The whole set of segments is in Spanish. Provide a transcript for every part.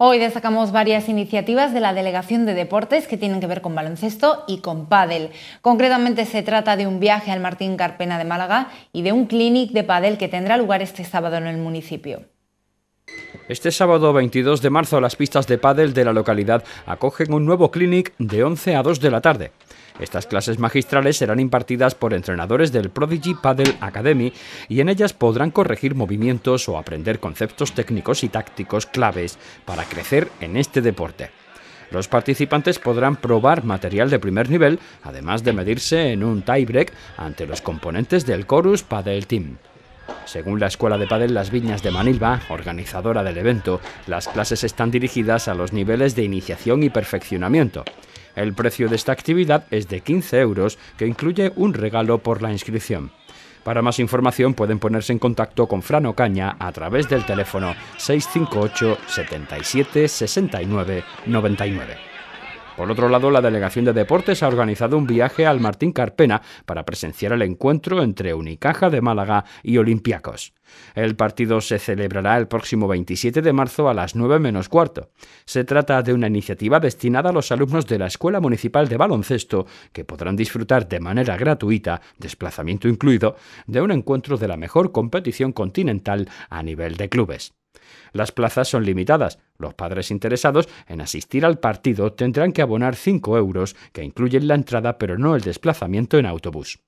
Hoy destacamos varias iniciativas de la Delegación de Deportes que tienen que ver con baloncesto y con pádel. Concretamente se trata de un viaje al Martín Carpena de Málaga y de un clínic de pádel que tendrá lugar este sábado en el municipio. Este sábado 22 de marzo las pistas de pádel de la localidad acogen un nuevo clinic de 11 a 2 de la tarde. Estas clases magistrales serán impartidas por entrenadores del Prodigy Paddle Academy y en ellas podrán corregir movimientos o aprender conceptos técnicos y tácticos claves para crecer en este deporte. Los participantes podrán probar material de primer nivel, además de medirse en un tiebreak ante los componentes del Chorus Paddle Team. Según la Escuela de Padel Las Viñas de Manilva, organizadora del evento, las clases están dirigidas a los niveles de iniciación y perfeccionamiento. El precio de esta actividad es de 15 euros, que incluye un regalo por la inscripción. Para más información pueden ponerse en contacto con Fran Ocaña a través del teléfono 658 77 69 99. Por otro lado, la Delegación de Deportes ha organizado un viaje al Martín Carpena para presenciar el encuentro entre Unicaja de Málaga y Olympiacos. El partido se celebrará el próximo 27 de marzo a las 9 menos cuarto. Se trata de una iniciativa destinada a los alumnos de la Escuela Municipal de Baloncesto que podrán disfrutar de manera gratuita, desplazamiento incluido, de un encuentro de la mejor competición continental a nivel de clubes. Las plazas son limitadas. Los padres interesados en asistir al partido tendrán que abonar 5 euros, que incluyen la entrada pero no el desplazamiento en autobús.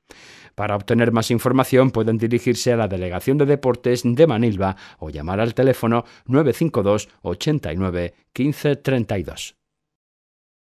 Para obtener más información pueden dirigirse a la Delegación de Deportes de Manilva o llamar al teléfono 952 89 15